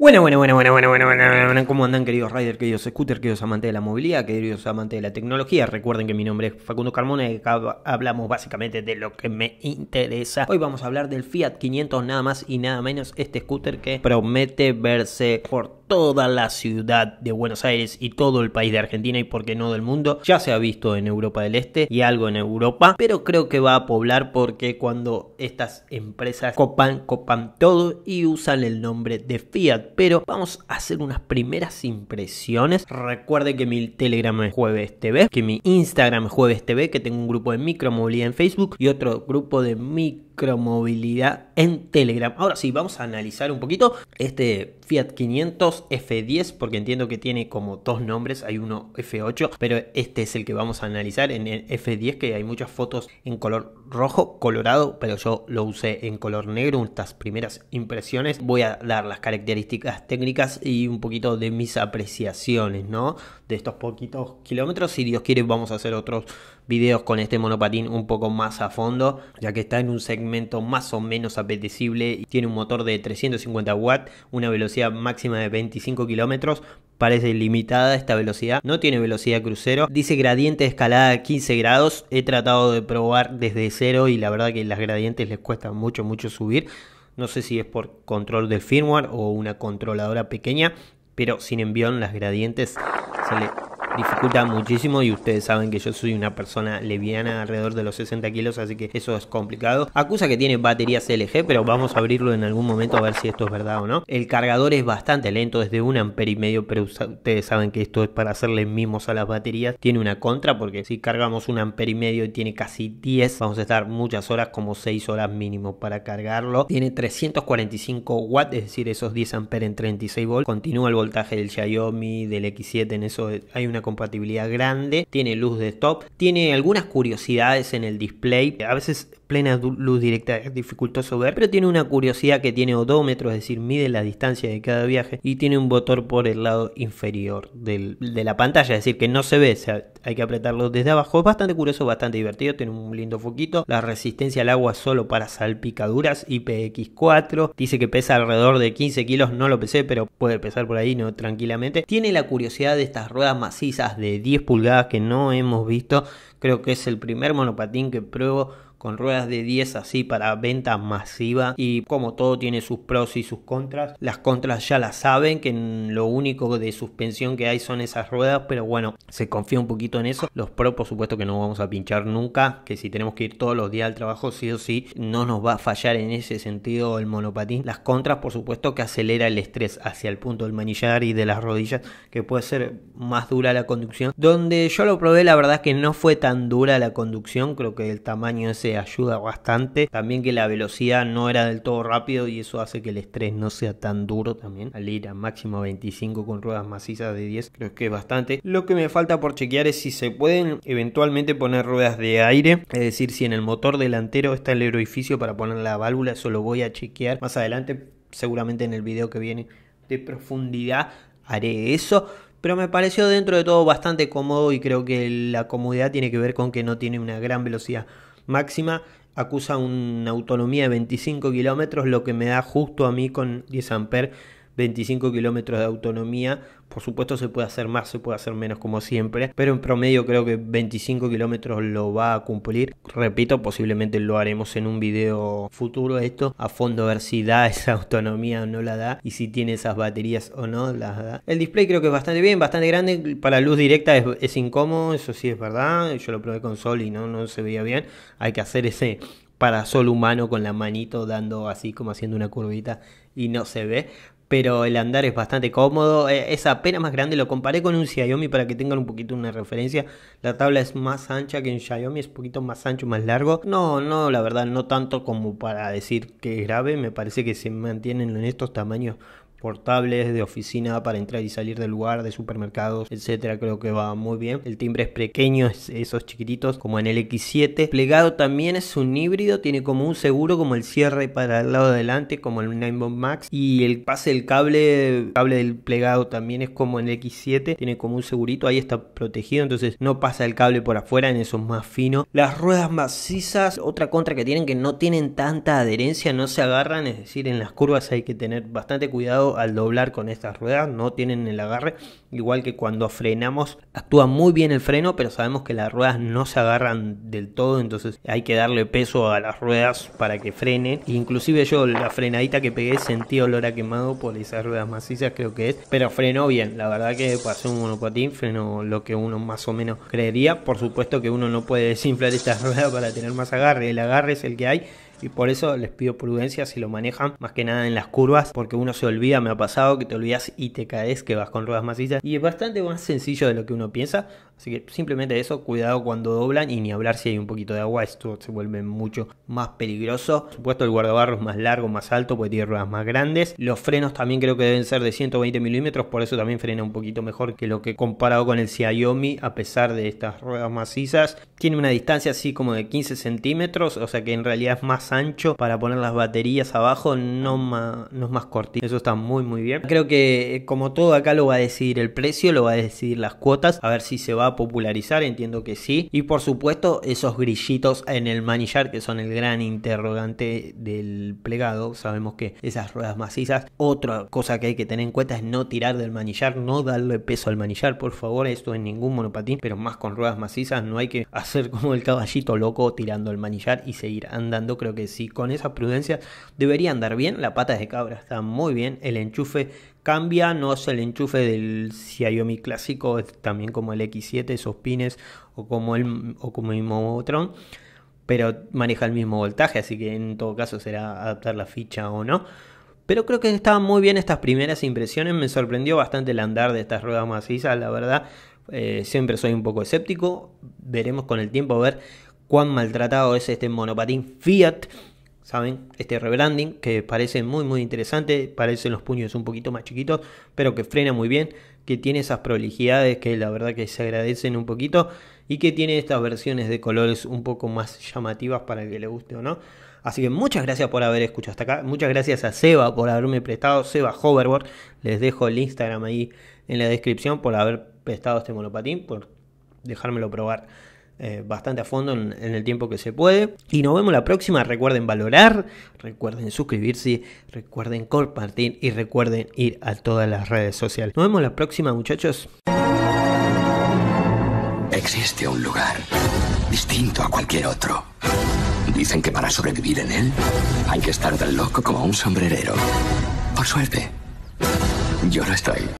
Bueno, bueno, bueno, bueno, bueno, bueno, bueno, ¿cómo andan queridos riders, queridos scooters, queridos amantes de la movilidad, queridos amantes de la tecnología? Recuerden que mi nombre es Facundo Carmona y acá hablamos básicamente de lo que me interesa. Hoy vamos a hablar del Fiat 500 nada más y nada menos, este scooter que promete verse por toda la ciudad de Buenos Aires y todo el país de Argentina y por qué no del mundo. Ya se ha visto en Europa del Este y algo en Europa, pero creo que va a poblar porque cuando estas empresas copan, copan todo y usan el nombre de Fiat. Pero vamos a hacer unas primeras impresiones. Recuerde que mi Telegram es Jueves TV, que mi Instagram es Jueves TV, que tengo un grupo de micromovilidad en Facebook y otro grupo de micro micromovilidad en Telegram. Ahora sí, vamos a analizar un poquito este Fiat 500 F10 porque entiendo que tiene como dos nombres, hay uno F8, pero este es el que vamos a analizar en el F10 que hay muchas fotos en color rojo colorado, pero yo lo usé en color negro, estas primeras impresiones. Voy a dar las características técnicas y un poquito de mis apreciaciones, ¿no? De estos poquitos kilómetros. Si Dios quiere, vamos a hacer otros videos con este monopatín un poco más a fondo, ya que está en un segmento más o menos apetecible. y Tiene un motor de 350 watts, una velocidad máxima de 25 kilómetros, parece limitada esta velocidad, no tiene velocidad crucero, dice gradiente de escalada 15 grados, he tratado de probar desde y la verdad que las gradientes les cuesta mucho, mucho subir. No sé si es por control del firmware o una controladora pequeña, pero sin envión las gradientes se le dificulta muchísimo y ustedes saben que yo soy una persona leviana alrededor de los 60 kilos, así que eso es complicado. Acusa que tiene baterías LG, pero vamos a abrirlo en algún momento a ver si esto es verdad o no. El cargador es bastante lento, es de un ampere y medio, pero ustedes saben que esto es para hacerle mimos a las baterías. Tiene una contra porque si cargamos un amper y medio y tiene casi 10, vamos a estar muchas horas, como 6 horas mínimo para cargarlo. Tiene 345 watts, es decir, esos 10 amperes en 36 volts. Continúa el voltaje del Xiaomi, del X7, en eso hay una compatibilidad grande, tiene luz de top tiene algunas curiosidades en el display, a veces plena luz directa es dificultoso ver, pero tiene una curiosidad que tiene odómetro, es decir, mide la distancia de cada viaje y tiene un botón por el lado inferior de la pantalla, es decir, que no se ve, hay que apretarlo desde abajo. Es bastante curioso, bastante divertido, tiene un lindo foquito. La resistencia al agua solo para salpicaduras, IPX4, dice que pesa alrededor de 15 kilos, no lo pesé, pero puede pesar por ahí no, tranquilamente. Tiene la curiosidad de estas ruedas macizas de 10 pulgadas que no hemos visto, creo que es el primer monopatín que pruebo con ruedas de 10 así para venta masiva y como todo tiene sus pros y sus contras, las contras ya las saben que lo único de suspensión que hay son esas ruedas, pero bueno, se confía un poquito en eso. Los pros por supuesto que no vamos a pinchar nunca, que si tenemos que ir todos los días al trabajo sí o sí, no nos va a fallar en ese sentido el monopatín. Las contras por supuesto que acelera el estrés hacia el punto del manillar y de las rodillas, que puede ser más dura la conducción. Donde yo lo probé, la verdad es que no fue tan dura la conducción, creo que el tamaño ese ayuda bastante. También que la velocidad no era del todo rápido y eso hace que el estrés no sea tan duro también. Al ir a máximo 25 con ruedas macizas de 10, creo que es bastante. Lo que me falta por chequear es si se pueden eventualmente poner ruedas de aire, es decir, si en el motor delantero está el orificio para poner la válvula, eso lo voy a chequear más adelante, seguramente en el video que viene de profundidad haré eso. Pero me pareció dentro de todo bastante cómodo y creo que la comodidad tiene que ver con que no tiene una gran velocidad máxima acusa una autonomía de 25 kilómetros, lo que me da justo a mí con 10 amperes 25 kilómetros de autonomía. Por supuesto se puede hacer más, se puede hacer menos como siempre, pero en promedio creo que 25 kilómetros lo va a cumplir. Repito, posiblemente lo haremos en un video futuro esto, a fondo a ver si da esa autonomía o no la da y si tiene esas baterías o no las da. El display creo que es bastante bien, bastante grande, para luz directa es, incómodo, eso sí es verdad, yo lo probé con sol y no, no se veía bien, hay que hacer ese parasol humano con la manito dando así como haciendo una curvita y no se ve pero el andar es bastante cómodo, eh, es apenas más grande, lo comparé con un Xiaomi para que tengan un poquito una referencia, la tabla es más ancha que un Xiaomi, es un poquito más ancho, más largo, no, no, la verdad no tanto como para decir que es grave, me parece que se mantienen en estos tamaños portables de oficina para entrar y salir del lugar, de supermercados, etcétera. Creo que va muy bien. El timbre es pequeño, esos chiquititos, como en el X7. Plegado también es un híbrido, tiene como un seguro, como el cierre para el lado de adelante, como el 9 Max. Y el pase del cable, cable del plegado también es como en el X7, tiene como un segurito, ahí está protegido, entonces no pasa el cable por afuera, en eso más fino. Las ruedas macizas, otra contra que tienen que no tienen tanta adherencia, no se agarran, es decir, en las curvas hay que tener bastante cuidado al doblar con estas ruedas, no tienen el agarre, igual que cuando frenamos, actúa muy bien el freno, pero sabemos que las ruedas no se agarran del todo, entonces hay que darle peso a las ruedas para que frenen. Inclusive yo la frenadita que pegué sentí olor a quemado por esas ruedas macizas creo que es, pero frenó bien, la verdad que pasó un monopatín, frenó lo que uno más o menos creería, por supuesto que uno no puede desinflar estas ruedas para tener más agarre, el agarre es el que hay y por eso les pido prudencia si lo manejan, más que nada en las curvas, porque uno se olvida, me ha pasado que te olvidas y te caes que vas con ruedas macizas. Y es bastante más sencillo de lo que uno piensa. Así que simplemente eso, cuidado cuando doblan y ni hablar si hay un poquito de agua, esto se vuelve mucho más peligroso. Por supuesto el guardabarros más largo, más alto, porque tiene ruedas más grandes. Los frenos también creo que deben ser de 120 milímetros, por eso también frena un poquito mejor que lo que comparado con el Xiaomi, a pesar de estas ruedas macizas. Tiene una distancia así como de 15 centímetros, o sea que en realidad es más ancho para poner las baterías abajo, no, no es más cortito. Eso está muy muy bien. Creo que como todo acá lo va a decidir el precio, lo va a decidir las cuotas, a ver si se va popularizar, entiendo que sí. Y por supuesto, esos grillitos en el manillar que son el gran interrogante del plegado. Sabemos que esas ruedas macizas, otra cosa que hay que tener en cuenta es no tirar del manillar, no darle peso al manillar, por favor. Esto en ningún monopatín, pero más con ruedas macizas, no hay que hacer como el caballito loco tirando el manillar y seguir andando. Creo que sí, con esa prudencia debería andar bien. La pata de cabra está muy bien, el enchufe cambia, no es el enchufe del Xiaomi clásico, también como el X7, esos pines, o como el, o como el pero maneja el mismo voltaje, así que en todo caso será adaptar la ficha o no. Pero creo que estaban muy bien estas primeras impresiones, me sorprendió bastante el andar de estas ruedas macizas, la verdad, eh, siempre soy un poco escéptico, veremos con el tiempo a ver cuán maltratado es este monopatín Fiat ¿saben? Este rebranding que parece muy muy interesante, parecen los puños un poquito más chiquitos, pero que frena muy bien, que tiene esas prolijidades que la verdad que se agradecen un poquito y que tiene estas versiones de colores un poco más llamativas para el que le guste o no. Así que muchas gracias por haber escuchado hasta acá. Muchas gracias a Seba por haberme prestado. Seba Hoverboard. Les dejo el Instagram ahí en la descripción por haber prestado este monopatín, por dejármelo probar. Eh, bastante a fondo en, el tiempo que se puede. Y nos vemos la próxima. Recuerden valorar, recuerden suscribirse, recuerden compartir y recuerden ir a todas las redes sociales. Nos vemos la próxima, muchachos. Existe un lugar distinto a cualquier otro. Dicen que para sobrevivir en él hay que estar tan loco como un sombrerero. Por suerte, yo no estoy.